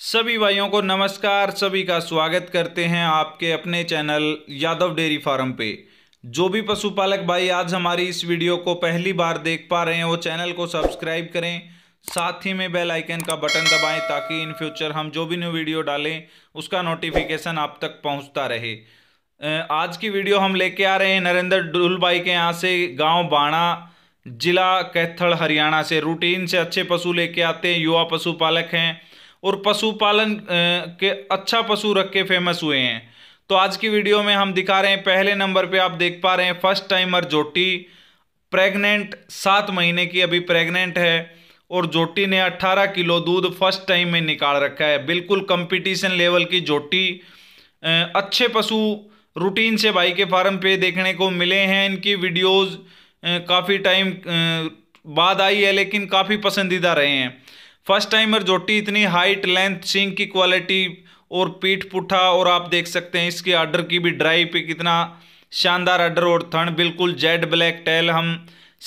सभी भाइयों को नमस्कार सभी का स्वागत करते हैं आपके अपने चैनल यादव डेयरी फार्म पे जो भी पशुपालक भाई आज हमारी इस वीडियो को पहली बार देख पा रहे हैं वो चैनल को सब्सक्राइब करें साथ ही में बेल आइकन का बटन दबाएं ताकि इन फ्यूचर हम जो भी न्यू वीडियो डालें उसका नोटिफिकेशन आप तक पहुंचता रहे आज की वीडियो हम लेके आ रहे हैं नरेंद्र डुल भाई के यहाँ से गांव बाणा जिला कैथड़ हरियाणा से रूटीन से अच्छे पशु लेके आते हैं युवा पशुपालक हैं और पशुपालन के अच्छा पशु रख के फेमस हुए हैं तो आज की वीडियो में हम दिखा रहे हैं पहले नंबर पे आप देख पा रहे हैं फर्स्ट टाइमर जोटी प्रेग्नेंट सात महीने की अभी प्रेग्नेंट है और जोटी ने 18 किलो दूध फर्स्ट टाइम में निकाल रखा है बिल्कुल कंपटीशन लेवल की जोटी अच्छे पशु रूटीन से भाई के फार्म पे देखने को मिले हैं इनकी वीडियोस काफ़ी टाइम बाद आई है लेकिन काफ़ी पसंदीदा रहे हैं फर्स्ट टाइमर जोटी इतनी हाइट लेंथ सिंग की क्वालिटी और पीठ पुठा और आप देख सकते हैं इसके आर्डर की भी ड्राई पे कितना शानदार आर्डर और थन बिल्कुल जेड ब्लैक टेल हम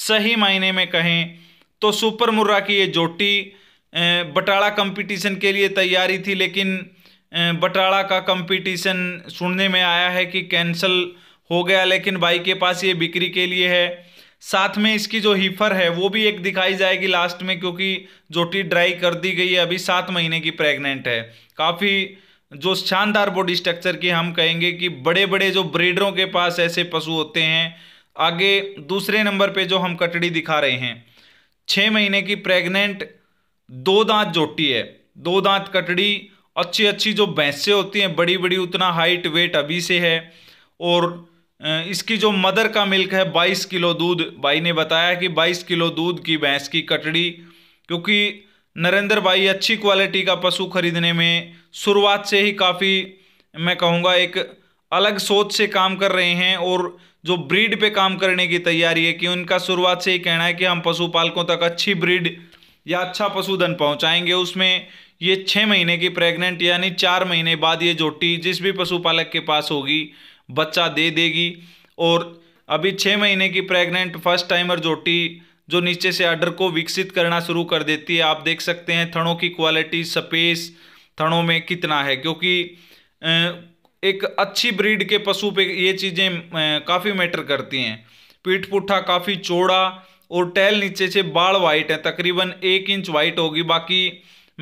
सही मायने में कहें तो सुपर मुर्रा की ये जोटी बटाड़ा कंपटीशन के लिए तैयारी थी लेकिन बटाड़ा का कंपटीशन सुनने में आया है कि कैंसिल हो गया लेकिन भाई के पास ये बिक्री के लिए है साथ में इसकी जो हीफर है वो भी एक दिखाई जाएगी लास्ट में क्योंकि जोटी ड्राई कर दी गई है अभी सात महीने की प्रेग्नेंट है काफ़ी जो शानदार बॉडी स्ट्रक्चर की हम कहेंगे कि बड़े बड़े जो ब्रीडरों के पास ऐसे पशु होते हैं आगे दूसरे नंबर पे जो हम कटड़ी दिखा रहे हैं छः महीने की प्रेग्नेंट दो दांत जोटी है दो दांत कटड़ी अच्छी अच्छी जो भैंसें होती हैं बड़ी बड़ी उतना हाइट वेट अभी से है और इसकी जो मदर का मिल्क है 22 किलो दूध भाई ने बताया कि 22 किलो दूध की भैंस की कटड़ी क्योंकि नरेंद्र भाई अच्छी क्वालिटी का पशु खरीदने में शुरुआत से ही काफ़ी मैं कहूँगा एक अलग सोच से काम कर रहे हैं और जो ब्रीड पे काम करने की तैयारी है कि उनका शुरुआत से ही कहना है कि हम पशुपालकों तक अच्छी ब्रीड या अच्छा पशुधन पहुँचाएँगे उसमें ये छः महीने की प्रेग्नेंट यानी चार महीने बाद ये जोटी जिस भी पशुपालक के पास होगी बच्चा दे देगी और अभी छः महीने की प्रेग्नेंट फर्स्ट टाइमर जोटी जो नीचे से अडर को विकसित करना शुरू कर देती है आप देख सकते हैं थनों की क्वालिटी स्पेस थनों में कितना है क्योंकि एक अच्छी ब्रीड के पशु पे ये चीज़ें काफ़ी मैटर करती हैं पीठ पुट्ठा काफ़ी चौड़ा और टैल नीचे से बाढ़ वाइट है तकरीबन एक इंच वाइट होगी बाकी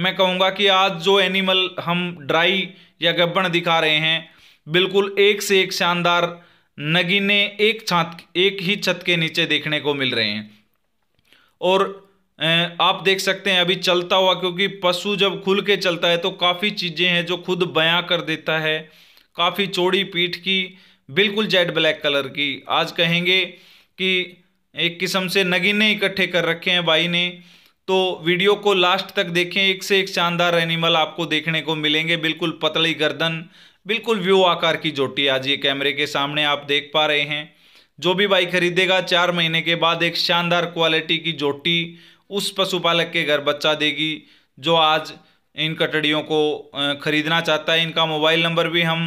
मैं कहूँगा कि आज जो एनिमल हम ड्राई या गब्बण दिखा रहे हैं बिल्कुल एक से एक शानदार नगीने एक छात एक ही छत के नीचे देखने को मिल रहे हैं और आप देख सकते हैं अभी चलता हुआ क्योंकि पशु जब खुल के चलता है तो काफ़ी चीज़ें हैं जो खुद बयां कर देता है काफ़ी चौड़ी पीठ की बिल्कुल जेड ब्लैक कलर की आज कहेंगे कि एक किस्म से नगीने इकट्ठे कर रखे हैं भाई ने तो वीडियो को लास्ट तक देखें एक से एक शानदार एनिमल आपको देखने को मिलेंगे बिल्कुल पतली गर्दन बिल्कुल व्यू आकार की जोटी आज ये कैमरे के सामने आप देख पा रहे हैं जो भी भाई खरीदेगा चार महीने के बाद एक शानदार क्वालिटी की जोटी उस पशुपालक के घर बच्चा देगी जो आज इन कटड़ियों को ख़रीदना चाहता है इनका मोबाइल नंबर भी हम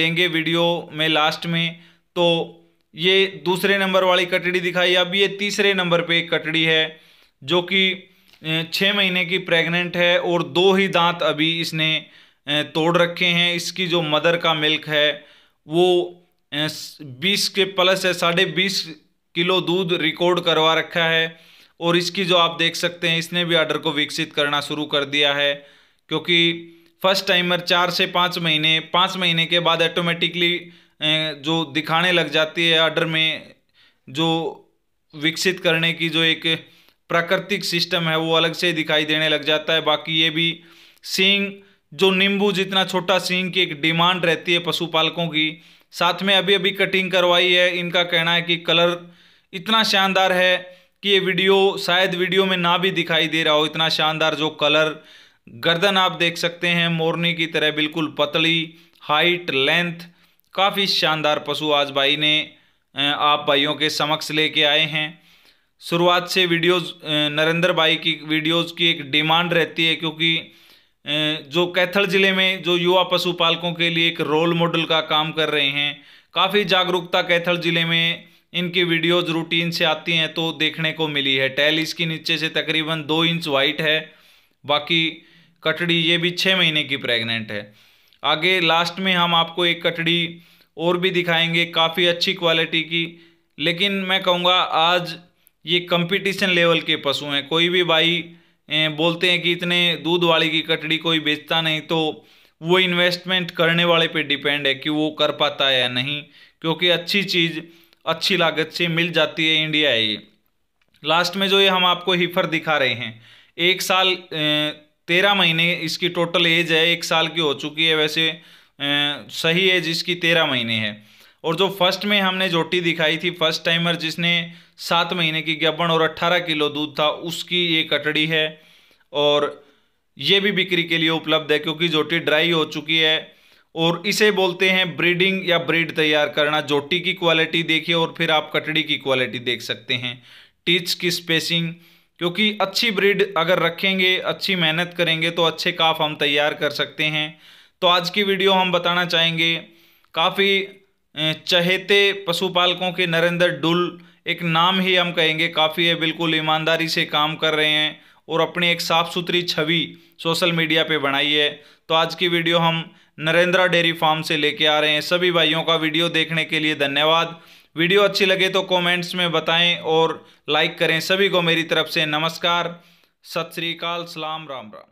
देंगे वीडियो में लास्ट में तो ये दूसरे नंबर वाली कटड़ी दिखाई अब ये तीसरे नंबर पे एक कटड़ी है जो कि छः महीने की प्रेग्नेंट है और दो ही दांत अभी इसने तोड़ रखे हैं इसकी जो मदर का मिल्क है वो बीस के प्लस है साढ़े बीस किलो दूध रिकॉर्ड करवा रखा है और इसकी जो आप देख सकते हैं इसने भी आर्डर को विकसित करना शुरू कर दिया है क्योंकि फर्स्ट टाइमर चार से पाँच महीने पाँच महीने के बाद ऑटोमेटिकली जो दिखाने लग जाती है आर्डर में जो विकसित करने की जो एक प्राकृतिक सिस्टम है वो अलग से दिखाई देने लग जाता है बाकी ये भी सींग जो नींबू जितना छोटा सींग की एक डिमांड रहती है पशुपालकों की साथ में अभी अभी कटिंग करवाई है इनका कहना है कि कलर इतना शानदार है कि ये वीडियो शायद वीडियो में ना भी दिखाई दे रहा हो इतना शानदार जो कलर गर्दन आप देख सकते हैं मोरनी की तरह बिल्कुल पतली हाइट लेंथ काफ़ी शानदार पशु आज भाई ने आप भाइयों के समक्ष लेके आए हैं शुरुआत से वीडियोज नरेंद्र भाई की वीडियोज़ की एक डिमांड रहती है क्योंकि जो कैथल ज़िले में जो युवा पशुपालकों के लिए एक रोल मॉडल का काम कर रहे हैं काफ़ी जागरूकता कैथल ज़िले में इनकी वीडियोज़ रूटीन से आती हैं तो देखने को मिली है टैल इसकी नीचे से तकरीबन दो इंच वाइट है बाकी कटड़ी ये भी छः महीने की प्रेग्नेंट है आगे लास्ट में हम आपको एक कटड़ी और भी दिखाएंगे काफ़ी अच्छी क्वालिटी की लेकिन मैं कहूँगा आज ये कंपटीशन लेवल के पशु हैं कोई भी भाई बोलते हैं कि इतने दूध वाले की कटड़ी कोई बेचता नहीं तो वो इन्वेस्टमेंट करने वाले पे डिपेंड है कि वो कर पाता है या नहीं क्योंकि अच्छी चीज़ अच्छी लागत से मिल जाती है इंडिया ये लास्ट में जो ये हम आपको हीफर दिखा रहे हैं एक साल तेरह महीने इसकी टोटल एज है एक साल की हो चुकी है वैसे सही एज इसकी तेरह महीने है और जो फर्स्ट में हमने जोटी दिखाई थी फर्स्ट टाइमर जिसने सात महीने की ज्ञापन और अट्ठारह किलो दूध था उसकी ये कटड़ी है और ये भी बिक्री के लिए उपलब्ध है क्योंकि जोटी ड्राई हो चुकी है और इसे बोलते हैं ब्रीडिंग या ब्रीड तैयार करना जोटी की क्वालिटी देखिए और फिर आप कटड़ी की क्वालिटी देख सकते हैं टीच की स्पेसिंग क्योंकि अच्छी ब्रीड अगर रखेंगे अच्छी मेहनत करेंगे तो अच्छे काफ हम तैयार कर सकते हैं तो आज की वीडियो हम बताना चाहेंगे काफ़ी चहेते पशुपालकों के नरेंद्र डुल एक नाम ही हम कहेंगे काफ़ी है बिल्कुल ईमानदारी से काम कर रहे हैं और अपनी एक साफ़ सुथरी छवि सोशल मीडिया पे बनाई है तो आज की वीडियो हम नरेंद्रा डेयरी फार्म से लेके आ रहे हैं सभी भाइयों का वीडियो देखने के लिए धन्यवाद वीडियो अच्छी लगे तो कमेंट्स में बताएं और लाइक करें सभी को मेरी तरफ से नमस्कार सत श्रीकाल सलाम राम राम